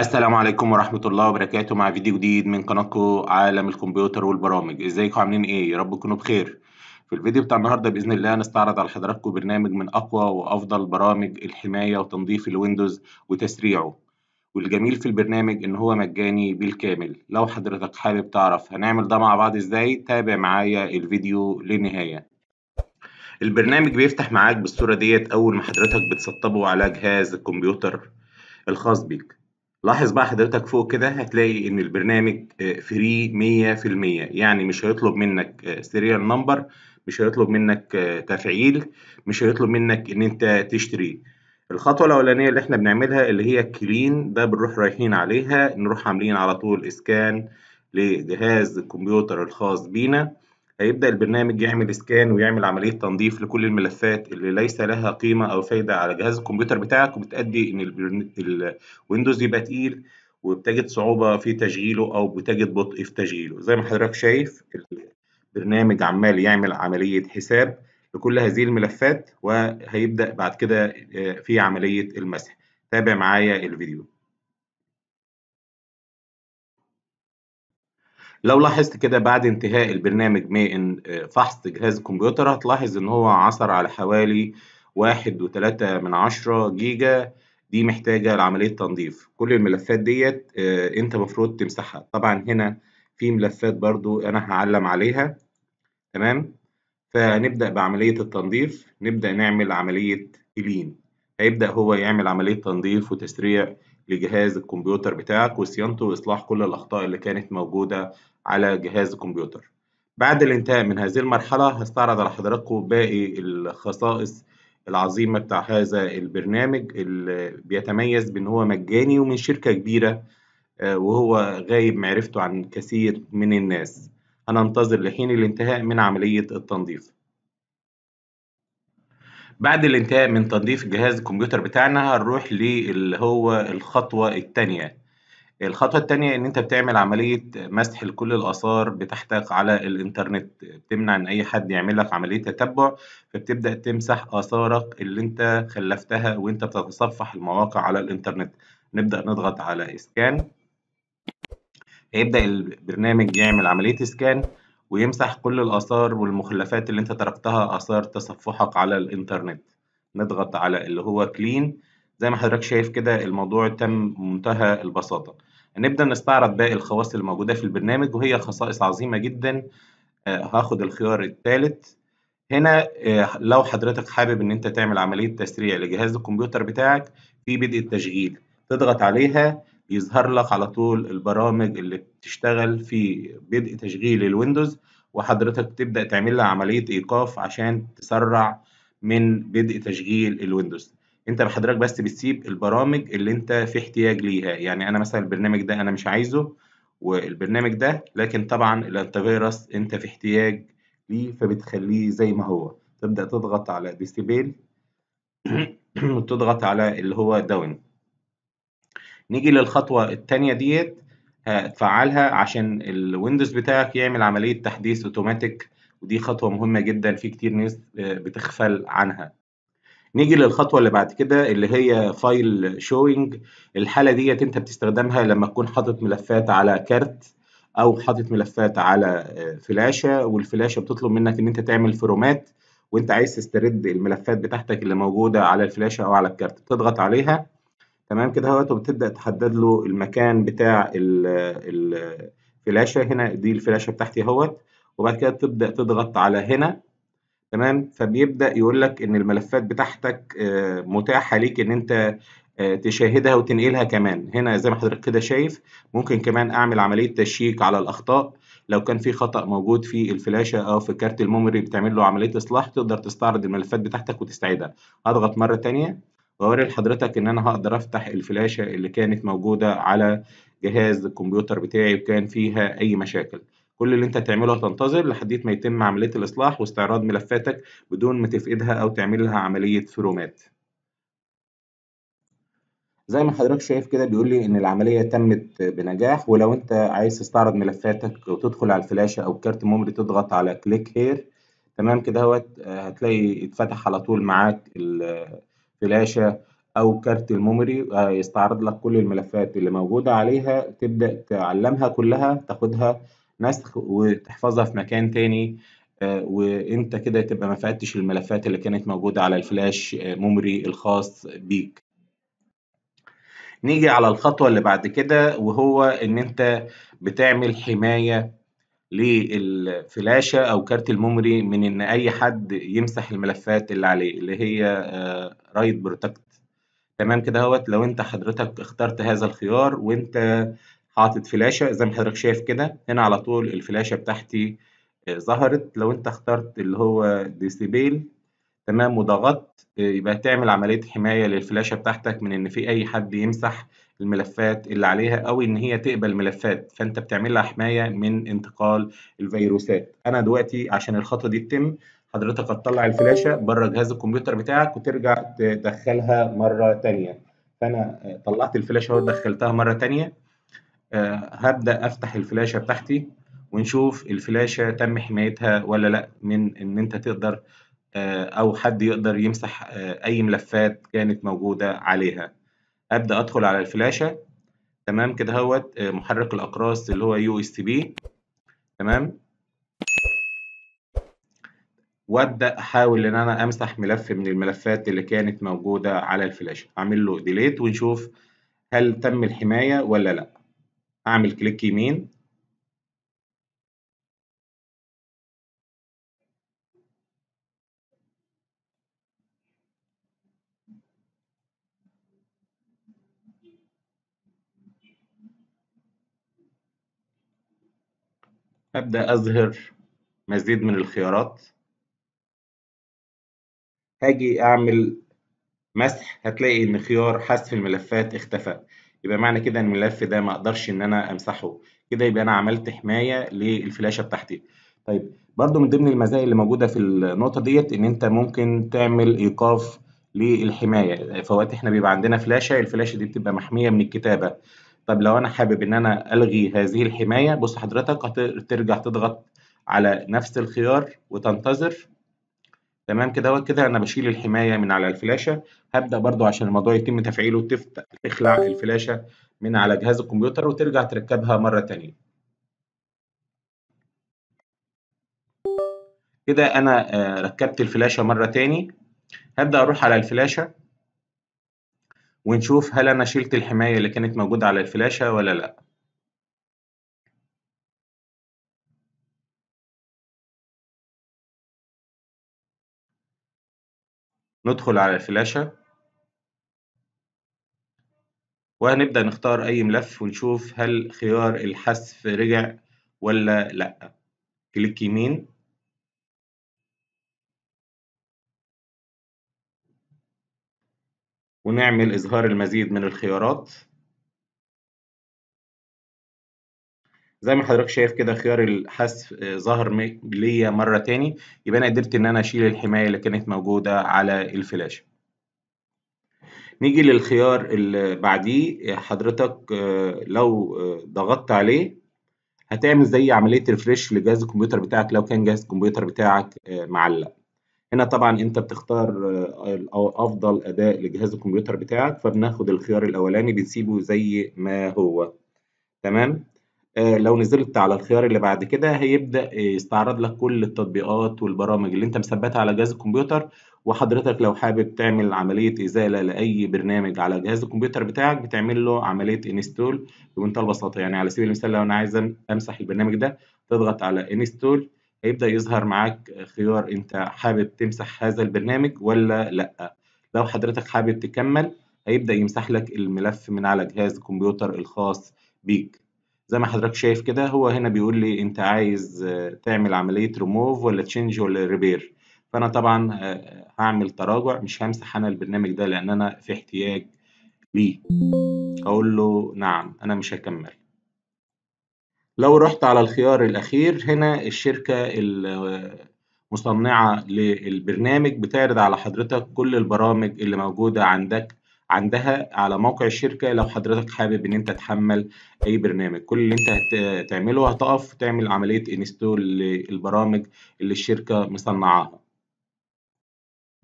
السلام عليكم ورحمة الله وبركاته مع فيديو جديد من قناتكم عالم الكمبيوتر والبرامج ازيكم عاملين ايه يا رب تكونوا بخير في الفيديو بتاع النهارده باذن الله هنستعرض على حضراتكم برنامج من اقوى وافضل برامج الحماية وتنظيف الويندوز وتسريعه والجميل في البرنامج ان هو مجاني بالكامل لو حضرتك حابب تعرف هنعمل ده مع بعض ازاي تابع معايا الفيديو للنهاية البرنامج بيفتح معاك بالصورة ديت اول ما حضرتك بتسطبه على جهاز الكمبيوتر الخاص بيك لاحظ بقى حضرتك فوق كده هتلاقي ان البرنامج آه، فري 100% يعني مش هيطلب منك سيريال آه، نمبر مش هيطلب منك آه، تفعيل مش هيطلب منك ان انت تشتري الخطوة الأولانية اللي احنا بنعملها اللي هي كلين ده بنروح رايحين عليها نروح عاملين على طول اسكان لجهاز الكمبيوتر الخاص بينا هيبدأ البرنامج يعمل سكان ويعمل عملية تنظيف لكل الملفات اللي ليس لها قيمة أو فايدة على جهاز الكمبيوتر بتاعك وبتؤدي إن الويندوز يبقى تقيل وبتجد صعوبة في تشغيله أو بتجد بطء في تشغيله زي ما حضرتك شايف البرنامج عمال يعمل عملية حساب لكل هذه الملفات وهيبدأ بعد كده آه، في عملية المسح تابع معايا الفيديو لو لاحظت كده بعد انتهاء البرنامج من آه، فحص جهاز الكمبيوتر هتلاحظ ان هو عثر على حوالي واحد وتلاتة من عشرة جيجا دي محتاجة لعملية تنظيف كل الملفات ديت آه، انت مفروض تمسحها طبعا هنا في ملفات برضو انا هعلم عليها تمام فنبدأ بعملية التنظيف نبدأ نعمل عملية كلين هيبدأ هو يعمل عملية تنظيف وتسريع لجهاز الكمبيوتر بتاعك وصيانته وإصلاح كل الأخطاء اللي كانت موجودة على جهاز الكمبيوتر بعد الانتهاء من هذه المرحلة هستعرض على حضراتكم باقي الخصائص العظيمة بتاع هذا البرنامج اللي بيتميز بأن هو مجاني ومن شركة كبيرة آه، وهو غايب معرفته عن كثير من الناس هننتظر لحين الانتهاء من عملية التنظيف بعد الانتهاء من تنظيف جهاز الكمبيوتر بتاعنا هنروح للي هو الخطوة التانية الخطوة التانية إن أنت بتعمل عملية مسح لكل الآثار بتاعتك على الإنترنت بتمنع إن أي حد يعمل لك عملية تتبع فبتبدأ تمسح آثارك اللي أنت خلفتها وأنت بتتصفح المواقع على الإنترنت نبدأ نضغط على إسكان هيبدأ البرنامج يعمل عملية إسكان ويمسح كل الآثار والمخلفات اللي أنت تركتها آثار تصفحك على الإنترنت نضغط على اللي هو كلين زي ما حضرتك شايف كده الموضوع تم منتهى البساطة نبدأ نستعرض باقي الخواص الموجودة في البرنامج وهي خصائص عظيمة جدا آه، هاخد الخيار الثالث هنا آه، لو حضرتك حابب ان انت تعمل عملية تسريع لجهاز الكمبيوتر بتاعك في بدء التشغيل تضغط عليها يظهر لك على طول البرامج اللي بتشتغل في بدء تشغيل الويندوز وحضرتك تبدأ تعمل لها عملية إيقاف عشان تسرع من بدء تشغيل الويندوز انت بحضرتك بس بتسيب البرامج اللي انت في احتياج ليها يعني انا مثلا البرنامج ده انا مش عايزه والبرنامج ده لكن طبعا الانتفيروس انت في احتياج ليه فبتخليه زي ما هو تبدأ تضغط على ديسيبل وتضغط على اللي هو داون نيجي للخطوة التانية ديت هتفعلها آه، عشان الويندوز بتاعك يعمل عملية تحديث اوتوماتيك ودي خطوة مهمة جدا في كتير ناس آه، بتغفل عنها نيجي للخطوة اللي بعد كده اللي هي فايل شوينج الحالة ديت انت بتستخدمها لما تكون حاطط ملفات على كارت او حاطط ملفات على آه، فلاشة والفلاشة بتطلب منك ان انت تعمل فرومات وانت عايز تسترد الملفات بتاعتك اللي موجودة على الفلاشة او على الكارت بتضغط عليها تمام كده اهوت وبتبدا تحدد له المكان بتاع الفلاشه هنا دي الفلاشه بتاعتي اهوت وبعد كده تبدا تضغط على هنا تمام فبيبدا يقول لك ان الملفات بتاعتك آه، متاحه ليك ان انت آه، تشاهدها وتنقلها كمان هنا زي ما حضرتك كده شايف ممكن كمان اعمل عمليه تشيك على الاخطاء لو كان في خطأ موجود في الفلاشة أو في كارت الميموري بتعمل له عملية إصلاح تقدر تستعرض الملفات بتاعتك وتستعيدها. اضغط مرة ثانيه واوري لحضرتك ان انا هقدر افتح الفلاشة اللي كانت موجودة على جهاز الكمبيوتر بتاعي وكان فيها اي مشاكل كل اللي انت تعمله تنتظر لحد ما يتم عملية الاصلاح واستعراض ملفاتك بدون ما تفقدها او تعمل لها عملية فرومات زي ما حضرتك شايف كده بيقول لي ان العمليه تمت بنجاح ولو انت عايز تستعرض ملفاتك وتدخل على الفلاشه او كارت ميموري تضغط على كليك هير تمام كده هوت آه، هتلاقي اتفتح على طول معاك فلاشة أو كارت الميموري آه، يستعرض لك كل الملفات اللي موجودة عليها تبدأ تعلمها كلها تاخدها نسخ وتحفظها في مكان تاني آه، وانت كده تبقى ما فقدتش الملفات اللي كانت موجودة على الفلاش آه، ميموري الخاص بيك نيجي على الخطوة اللي بعد كده وهو ان انت بتعمل حماية للفلاشة أو كارت الميموري من إن أي حد يمسح الملفات اللي عليه اللي هي رايت آه، بروتكت تمام كده اهوت لو أنت حضرتك اخترت هذا الخيار وأنت حاطط فلاشة زي ما حضرتك شايف كده هنا على طول الفلاشة بتاعتي آه، ظهرت لو أنت اخترت اللي هو ديسيبيل تمام وضغطت آه، يبقى تعمل عملية حماية للفلاشة بتاعتك من إن في أي حد يمسح الملفات اللي عليها او ان هي تقبل ملفات فانت بتعمل لها حمايه من انتقال الفيروسات انا دلوقتي عشان الخطوه دي تتم حضرتك هتطلع الفلاشه بره جهاز الكمبيوتر بتاعك وترجع تدخلها مره تانية فانا طلعت الفلاشه ودخلتها مره تانية آه، هبدا افتح الفلاشه بتاعتي ونشوف الفلاشه تم حمايتها ولا لا من ان انت تقدر آه، او حد يقدر يمسح آه، اي ملفات كانت موجوده عليها ابدا ادخل على الفلاشه تمام كده هوت آه، محرك الاقراص اللي هو يو اس تي بي تمام وابدا احاول ان انا امسح ملف من الملفات اللي كانت موجوده على الفلاشه اعمل له ديليت ونشوف هل تم الحمايه ولا لا اعمل كليك يمين أبدأ أظهر مزيد من الخيارات هاجي أعمل مسح هتلاقي إن خيار حذف الملفات اختفى يبقى معنى كده إن الملف ده ما أقدرش إن أنا أمسحه كده يبقى أنا عملت حماية للفلاشة بتاعتي طيب برضو من ضمن المزايا اللي موجودة في النقطة ديت إن أنت ممكن تعمل إيقاف للحماية فوقت إحنا بيبقى عندنا فلاشة الفلاشة دي بتبقى محمية من الكتابة طب لو انا حابب ان انا الغي هذه الحمايه بص حضرتك هترجع تضغط على نفس الخيار وتنتظر تمام كده كده انا بشيل الحمايه من على الفلاشه هبدا برضو عشان الموضوع يتم تفعيله تخلع الفلاشه من على جهاز الكمبيوتر وترجع تركبها مره تانية كده انا آه، ركبت الفلاشه مره تاني هبدا اروح على الفلاشه ونشوف هل أنا شلت الحماية اللي كانت موجودة على الفلاشة ولا لأ. ندخل على الفلاشة وهنبدأ نختار أي ملف ونشوف هل خيار الحذف رجع ولا لأ كليك يمين ونعمل إظهار المزيد من الخيارات زي ما حضرتك شايف كده خيار الحذف آه، ظهر ليا مرة تاني يبقى أنا قدرت إن أنا أشيل الحماية اللي كانت موجودة على الفلاشة نيجي للخيار اللي بعديه آه، حضرتك آه، لو ضغطت عليه هتعمل زي عملية ريفريش لجهاز الكمبيوتر بتاعك لو كان جهاز الكمبيوتر بتاعك معلق هنا طبعا انت بتختار آه، افضل اداء لجهاز الكمبيوتر بتاعك فبناخد الخيار الاولاني بنسيبه زي ما هو تمام آه لو نزلت على الخيار اللي بعد كده هيبدا يستعرض لك كل التطبيقات والبرامج اللي انت مثبتها على جهاز الكمبيوتر وحضرتك لو حابب تعمل عمليه ازاله لاي برنامج على جهاز الكمبيوتر بتاعك بتعمل له عمليه انستول بمنتهى البساطه يعني على سبيل المثال لو انا عايز امسح البرنامج ده تضغط على انستول هيبدأ يظهر معاك خيار أنت حابب تمسح هذا البرنامج ولا لأ لو حضرتك حابب تكمل هيبدأ يمسح لك الملف من على جهاز الكمبيوتر الخاص بيك زي ما حضرتك شايف كده هو هنا بيقول لي انت عايز تعمل عملية ريموف ولا تشينج ولا ريبير فانا طبعا آه، هعمل تراجع مش همسح انا البرنامج ده لان انا في احتياج ليه اقول له نعم انا مش هكمل لو رحت على الخيار الأخير هنا الشركة المصنعة للبرنامج بتعرض على حضرتك كل البرامج اللي موجودة عندك عندها على موقع الشركة لو حضرتك حابب إن أنت تحمل أي برنامج كل اللي أنت هتعمله هتقف تعمل عملية انستول للبرامج اللي الشركة مصنعاها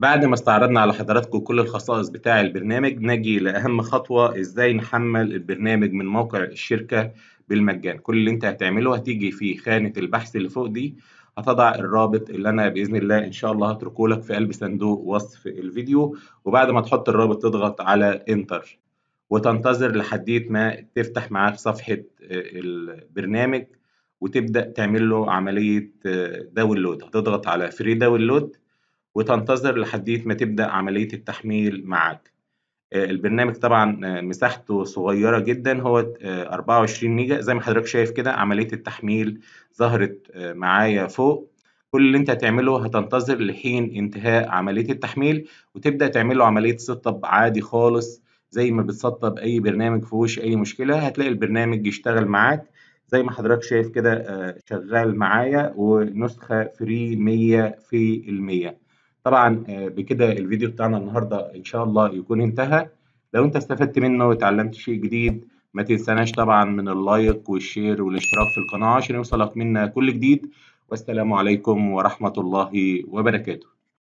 بعد ما استعرضنا على حضراتكم كل الخصائص بتاع البرنامج نجي لأهم خطوة إزاي نحمل البرنامج من موقع الشركة بالمجان كل اللي انت هتعمله هتيجي في خانة البحث اللي فوق دي هتضع الرابط اللي انا باذن الله ان شاء الله هتركه لك في قلب صندوق وصف الفيديو وبعد ما تحط الرابط تضغط على انتر وتنتظر لحديت ما تفتح معاك صفحة آه، البرنامج وتبدأ تعمل له عملية داونلود آه، هتضغط على فري داونلود وتنتظر لحديت ما تبدأ عملية التحميل معاك آه، البرنامج طبعا آه، مساحته صغيره جدا هو 24 آه، ميجا زي ما حضرتك شايف كده عمليه التحميل ظهرت معايا فوق كل اللي انت هتعمله هتنتظر لحين انتهاء عمليه التحميل وتبدا تعمل له عمليه سيت اب عادي خالص زي ما بتسطب اي برنامج فيهوش اي مشكله هتلاقي البرنامج يشتغل معاك زي ما حضرتك شايف كده شغال معايا ونسخه فري 100 في المية طبعا آه، بكده الفيديو بتاعنا النهارده ان شاء الله يكون انتهى لو انت استفدت منه وتعلمت شيء جديد ما تنساناش طبعا من اللايك والشير والاشتراك في القناه عشان يوصلك منا كل جديد والسلام عليكم ورحمه الله وبركاته